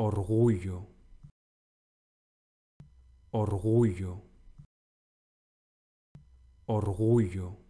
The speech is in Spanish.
orgullo, orgullo, orgullo.